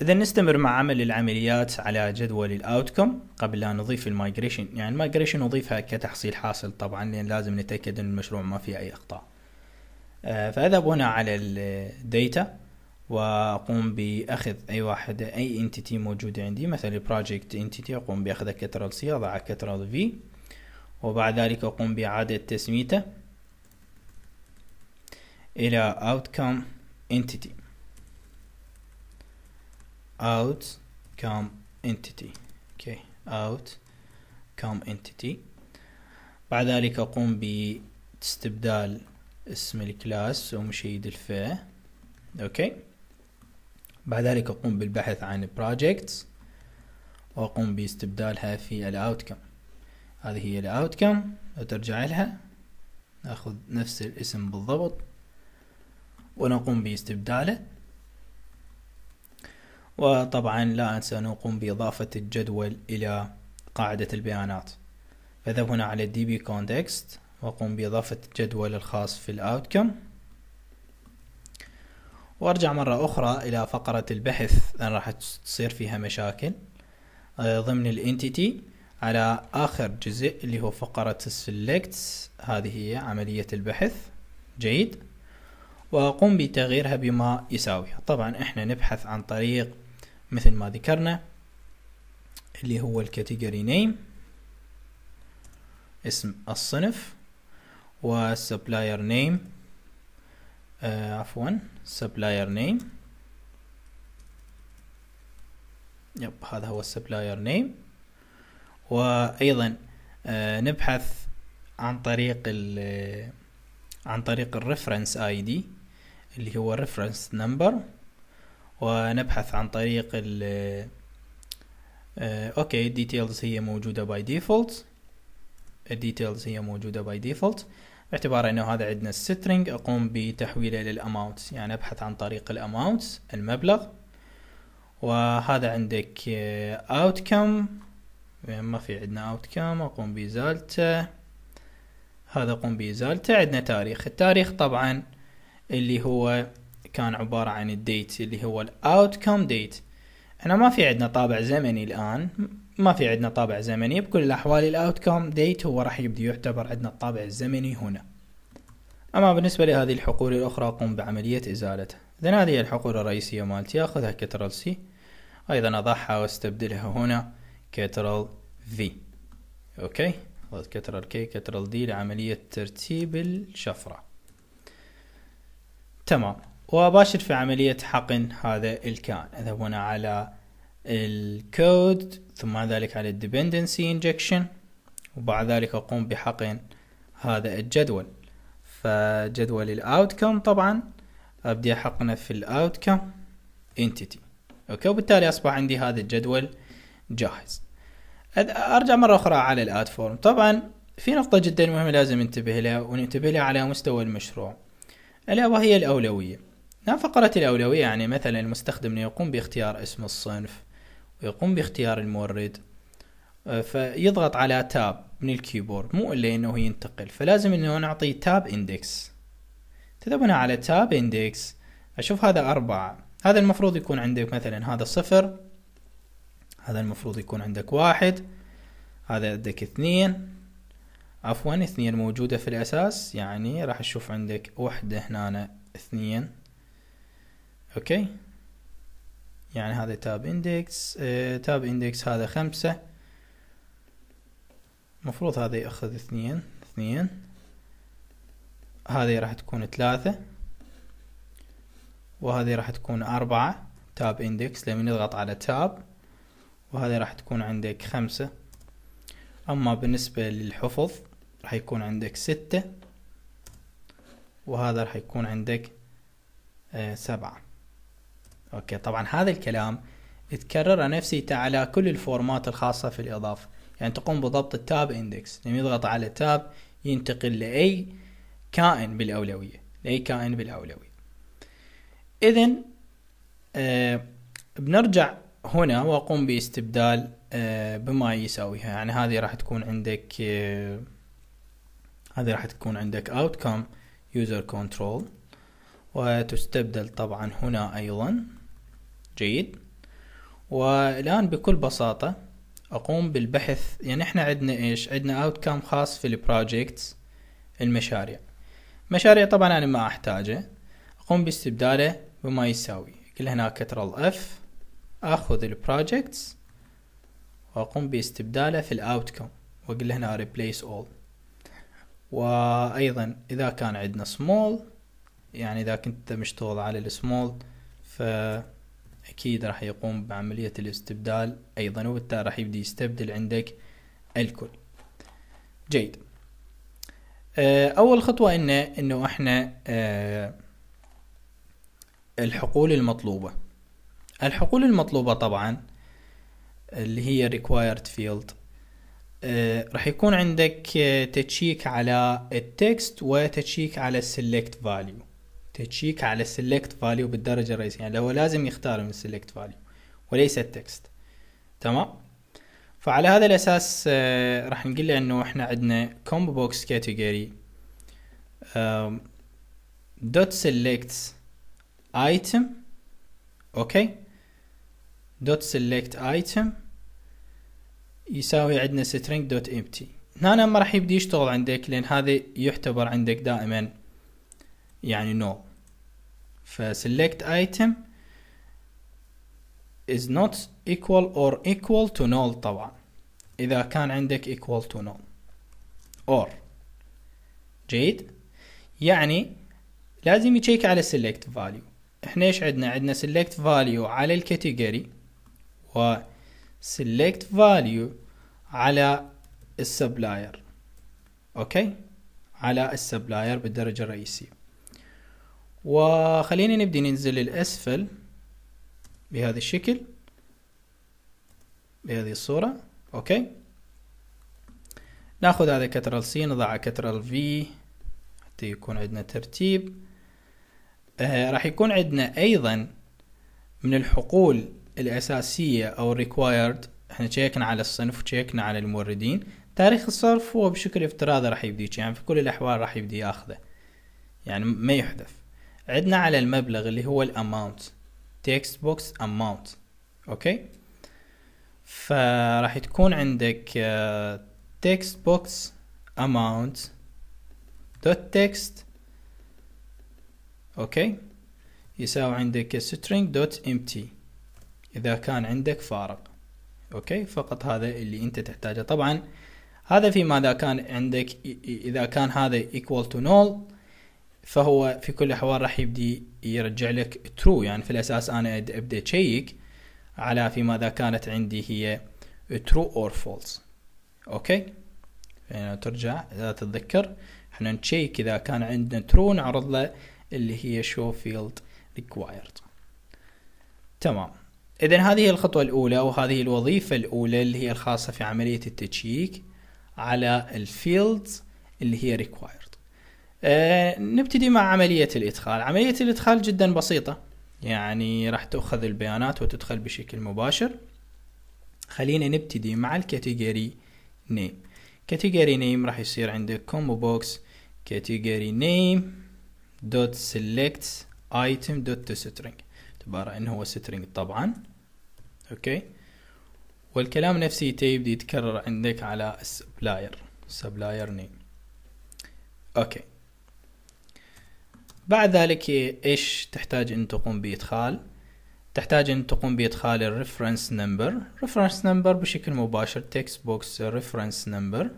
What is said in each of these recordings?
اذا نستمر مع عمل العمليات على جدول الاوتكم قبل أن نضيف المايجريشن يعني المايجريشن نضيفها كتحصيل حاصل طبعا لان لازم نتاكد ان المشروع ما فيه اي اخطاء آه، فاذهب هنا على Data واقوم باخذ اي واحدة اي انتيتي موجودة عندي مثلا البروجكت انتيتي اقوم باخذها كترال سي اضعها كترال في وبعد ذلك اقوم باعادة تسميته الى outcome entity outcome entity اوكي outcome entity بعد ذلك اقوم باستبدال اسم الكلاس ومشيد الفئة اوكي بعد ذلك اقوم بالبحث عن projects واقوم باستبدالها في الاوتكم هذه هي الاوتكم لو ترجع لها ناخذ نفس الاسم بالضبط ونقوم باستبداله وطبعا لا أنسى أن أقوم بإضافة الجدول إلى قاعدة البيانات فذهب هنا على DB Context وأقوم بإضافة الجدول الخاص في الأوتكم وارجع مرة أخرى إلى فقرة البحث لأن راح تصير فيها مشاكل آه، ضمن الانتيتي على آخر جزء اللي هو فقرة السلكت هذه هي عملية البحث جيد وأقوم بتغييرها بما يساويها طبعا إحنا نبحث عن طريق مثل ما ذكرنا اللي هو الكاتيجوري نيم اسم الصنف والسبلاير آه، نيم عفوا سبلاير نيم يب هذا هو السبلاير نيم وايضا آه نبحث عن طريق ال عن طريق الريفرنس اي دي اللي هو الريفرنس نمبر ونبحث عن طريق ال آه، اوكي الديتيلز هي موجودة باي ديفولت الديتيلز هي موجودة باي ديفولت باعتبار انه هذا عندنا السترنج اقوم بتحويله للاماونت يعني ابحث عن طريق الاماونت المبلغ وهذا عندك آه، outcome ما في عندنا outcome اقوم بازالته هذا اقوم بازالته عندنا تاريخ التاريخ طبعا اللي هو كان عبارة عن الديت اللي هو الاوتكم ديت احنا ما في عندنا طابع زمني الان ما في عندنا طابع زمني بكل الاحوال الاوتكم ديت هو راح يبدي يعتبر عندنا الطابع الزمني هنا اما بالنسبة لهذه الحقول الاخرى قم بعملية ازالتها اذن هذه الحقول الرئيسية مالتي اخذها كترل سي ايضا اضعها واستبدلها هنا كترل في اوكي اخذ كترل كي كترل دي لعملية ترتيب الشفرة تمام واباشر في عملية حقن هذا الكائن اذهب هنا على الكود ثم بعد ذلك على الديبندنسي انجكشن وبعد ذلك اقوم بحقن هذا الجدول فجدول الاوتكم طبعا ابدي احقنه في الاوتكم انتيتي اوكي وبالتالي اصبح عندي هذا الجدول جاهز ارجع مره اخرى على الاد فورم طبعا في نقطه جدا مهمه لازم ننتبه لها وننتبه لها على مستوى المشروع الا وهي الاولويه نعم فقرة الأولوية يعني مثلا المستخدم يقوم باختيار اسم الصنف ويقوم باختيار المورد آه، فيضغط على تاب من الكيبورد مو إلا أنه ينتقل فلازم أنه نعطي تاب اندكس تذهبنا على تاب اندكس أشوف هذا أربعة هذا المفروض يكون عندك مثلا هذا صفر هذا المفروض يكون عندك واحد هذا عندك اثنين عفوا اثنين موجودة في الأساس يعني راح أشوف عندك وحدة هنا اثنين اوكي يعني هذا تاب اندكس اه تاب اندكس هذا خمسة المفروض هذا ياخذ اثنين اثنين هذه راح تكون ثلاثة وهذه راح تكون أربعة تاب اندكس لما نضغط على تاب وهذه راح تكون عندك خمسة أما بالنسبة للحفظ راح يكون عندك ستة وهذا راح يكون عندك آه، سبعة اوكي طبعا هذا الكلام يتكرر نفسيته على كل الفورمات الخاصة في الإضافة يعني تقوم بضبط التاب اندكس لما يعني يضغط على التاب ينتقل لأي كائن بالأولوية لأي كائن بالأولوية إذا آه بنرجع هنا وأقوم باستبدال آه بما يساويها يعني هذه راح تكون عندك آه هذه راح تكون عندك outcome user control وتستبدل طبعا هنا أيضا جيد والان بكل بساطه اقوم بالبحث يعني احنا عندنا ايش عندنا اوتكم خاص في البروجكتس المشاريع مشاريع طبعا انا ما احتاجه اقوم باستبداله بما يساوي كل هنا كترال اف اخذ البروجكتس واقوم باستبداله في الاوتكم واقول هنا ريبليس اول وايضا اذا كان عندنا سمول يعني اذا كنت مشتغل على السمول ف أكيد راح يقوم بعملية الاستبدال أيضا وبالتالي راح يبدي يستبدل عندك الكل جيد آه، أول خطوة إنه إنه إحنا آه، الحقول المطلوبة الحقول المطلوبة طبعا اللي هي required field آه، راح يكون عندك تتشيك على التكست وتشيك على select value تشيك على السلكت فاليو بالدرجة الرئيسية يعني هو لازم يختار من السلكت فاليو وليس التكست تمام فعلى هذا الأساس آه، راح نقول له أنه إحنا عندنا كومبو بوكس كاتيجوري دوت سلكت ايتم اوكي دوت سلكت ايتم يساوي عندنا سترينج دوت empty هنا ما راح يبدي يشتغل عندك لأن هذا يعتبر عندك دائما يعني no فselect item is not equal or equal to null طبعا إذا كان عندك equal to null or جيد يعني لازم يشيك على select value احنا ايش عندنا عندنا select value على الكاتيجوري و select value على السبلاير اوكي على السبلاير بالدرجة الرئيسية وخليني نبدي ننزل للأسفل بهذا الشكل بهذه الصورة أوكي ناخذ هذا كترال سي نضعه كترال في حتى يكون عندنا ترتيب آه راح يكون عندنا أيضا من الحقول الأساسية أو الريكوايرد احنا تشيكنا على الصنف وتشيكنا على الموردين تاريخ الصرف هو بشكل افتراضي راح يبدي يعني في كل الأحوال راح يبدي ياخذه يعني ما يحذف عدنا على المبلغ اللي هو الاماونت تكست بوكس اماونت اوكي فراح تكون عندك تكست بوكس اماونت دوت تكست اوكي يساوي عندك سترينج دوت امتي اذا كان عندك فارق اوكي فقط هذا اللي انت تحتاجه طبعا هذا فيما اذا كان عندك اذا كان هذا equal to null فهو في كل الاحوال راح يبدي يرجع لك ترو يعني في الاساس انا ابدا اشيك على في ماذا كانت عندي هي ترو اور فولس اوكي يعني ترجع اذا تتذكر احنا نشيك اذا كان عندنا ترو نعرض له اللي هي شو فيلد ريكوايرد تمام اذا هذه الخطوة الاولى وهذه الوظيفة الاولى اللي هي الخاصة في عملية التشيك على الفيلدز اللي هي ريكوايرد آه، نبتدي مع عملية الإدخال عملية الإدخال جدا بسيطة يعني راح تأخذ البيانات وتدخل بشكل مباشر خلينا نبتدي مع الكاتيجوري نيم كاتيجوري نيم راح يصير عندك كومبو بوكس كاتيجوري نيم دوت سيلكت ايتم دوت تو سترينج باعتباره ان هو سترينج طبعا اوكي والكلام نفسه يبدي يتكرر عندك على السبلاير سبلاير نيم اوكي بعد ذلك ايش تحتاج ان تقوم بادخال تحتاج ان تقوم بادخال الريفرنس نمبر ريفرنس نمبر بشكل مباشر تكست بوكس ريفرنس نمبر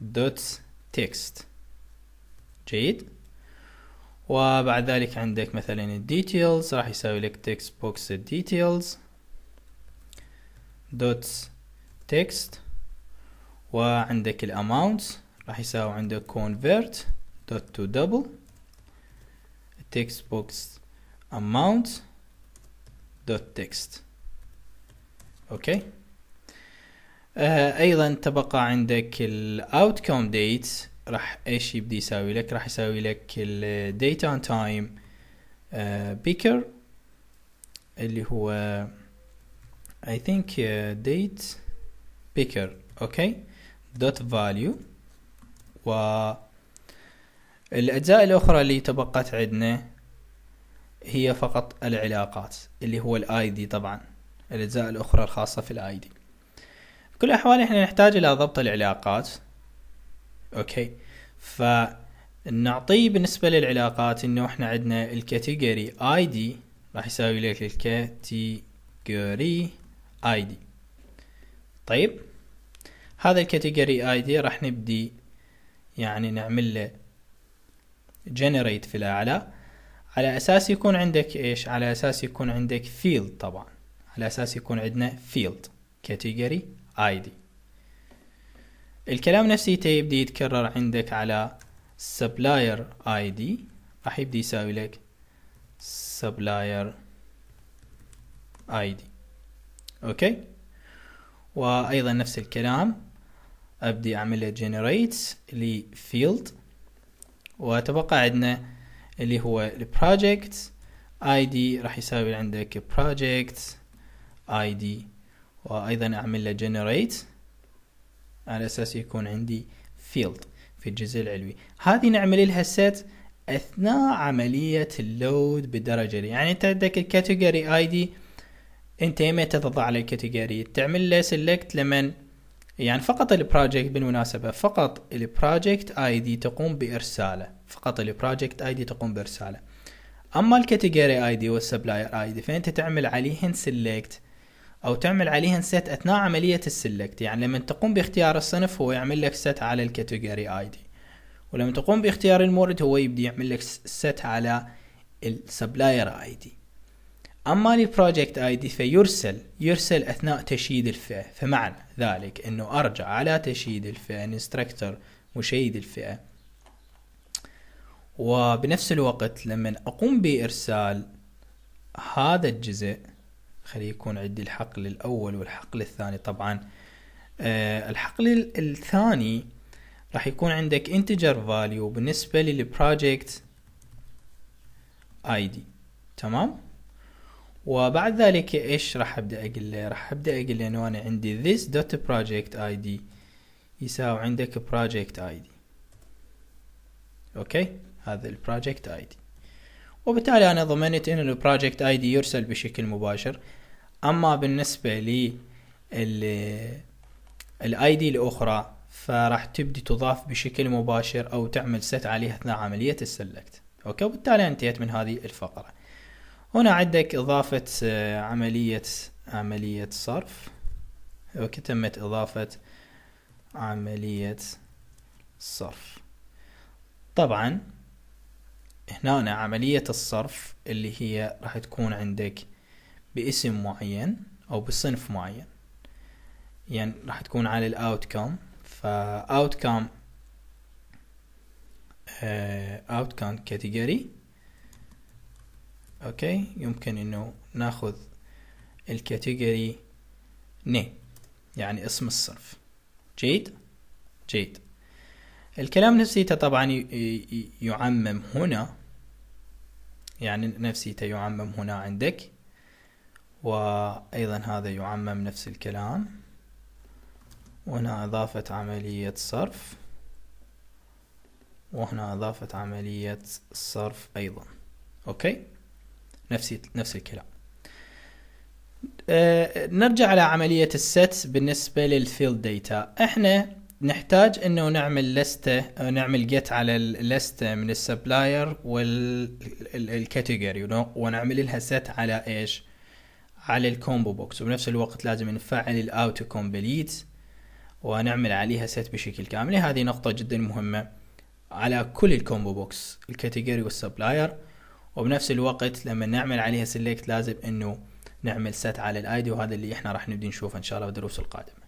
دوت تكست جيد وبعد ذلك عندك مثلا الديتيلز راح يساوي لك تكست بوكس الديتيلز دوت تكست وعندك الاماونت راح يساوي عندك convert dot to double text box amount dot text اوكي uh, ايضا تبقى عندك outcome dates راح ايش يبدي يساوي لك راح يساوي لك الديت time تايم بيكر اللي هو think uh, date picker okay dot value و الأجزاء الأخرى اللي تبقت عندنا هي فقط العلاقات اللي هو دي طبعا الأجزاء الأخرى الخاصة في دي بكل الأحوال احنا نحتاج إلى ضبط العلاقات أوكي فنعطيه بالنسبة للعلاقات إنه احنا عندنا الكاتيجوري اي دي راح يساوي لك الكاتيجوري دي طيب هذا الكاتيجوري اي دي راح نبدي يعني نعمل له جنريت في الاعلى على اساس يكون عندك ايش على اساس يكون عندك فيلد طبعا على اساس يكون عندنا فيلد كاتيجوري اي دي الكلام نفسه يبدي يتكرر عندك على سبلاير اي دي راح يبدي يساوي لك سبلاير اي دي اوكي وايضا نفس الكلام ابدي اعمل له جنريت لفيلد واتوقع عندنا اللي هو البروجكت اي دي راح يساوي عندك بروجكت اي دي وايضا اعمل له جنريت على اساس يكون عندي فيلد في الجزء العلوي هذه نعمل لها سيت اثناء عمليه اللود بالدرجه لي. يعني انت عندك الكاتيجوري اي دي انت متى تضع على الكاتيجوري تعمل له سيلكت لمن يعني فقط البروجكت بالمناسبة فقط البروجكت اي دي تقوم بارساله فقط البروجكت اي دي تقوم بارساله اما الكاتيجوري اي دي والسبلاير اي دي فانت تعمل عليهن سيلكت او تعمل عليهن سيت اثناء عملية السيلكت يعني لما تقوم باختيار الصنف هو يعمل لك سيت على الكاتيجوري اي دي ولما تقوم باختيار المورد هو يبدي يعمل لك سيت على السبلاير اي دي أما لبروجكت اي دي فيرسل يرسل أثناء تشييد الفئة فمعنى ذلك أنه أرجع على تشييد الفئة انستركتور مشيد الفئة وبنفس الوقت لما أقوم بإرسال هذا الجزء خلي يكون عندي الحقل الأول والحقل الثاني طبعا أه الحقل الثاني راح يكون عندك integer value بالنسبة للبروجكت اي دي تمام؟ وبعد ذلك ايش راح ابدا اقول له راح ابدا اقول له انه انا عندي this dot project id يساوي عندك project id اوكي هذا البروجكت اي دي وبالتالي انا ضمنت ان البروجكت اي دي يرسل بشكل مباشر اما بالنسبه لي الاي دي الاخرى فراح تبدي تضاف بشكل مباشر او تعمل ست عليها اثناء عمليه السلكت اوكي وبالتالي انتهيت من هذه الفقره هنا عندك إضافة آه، عملية عملية صرف أوكي تمت إضافة عملية صرف طبعا هنا عملية الصرف اللي هي راح تكون عندك باسم معين أو بصنف معين يعني راح تكون على الأوتكم فأوتكم آه، outcome category اوكي يمكن انه ناخذ الكاتيجوري ني يعني اسم الصرف جيد جيد الكلام نفسيته طبعا يعمم هنا يعني نفسيته يعمم هنا عندك وأيضا هذا يعمم نفس الكلام وهنا إضافة عملية صرف وهنا إضافة عملية صرف أيضا أوكي نفس نفس الكلام آه، نرجع على عملية الست بالنسبة للفيلد ديتا احنا نحتاج انه نعمل لستة آه، او نعمل جيت على اللستة من السبلاير والكاتيجوري ونعمل لها سيت على ايش على الكومبو بوكس وبنفس الوقت لازم نفعل الاوتو كومبليت ونعمل عليها سيت بشكل كامل هذه نقطة جدا مهمة على كل الكومبو بوكس الكاتيجوري والسبلاير وبنفس الوقت لما نعمل عليها سيلكت لازم انه نعمل ست على الايدي وهذا اللي احنا راح نبدي نشوفه ان شاء الله بالدروس القادمه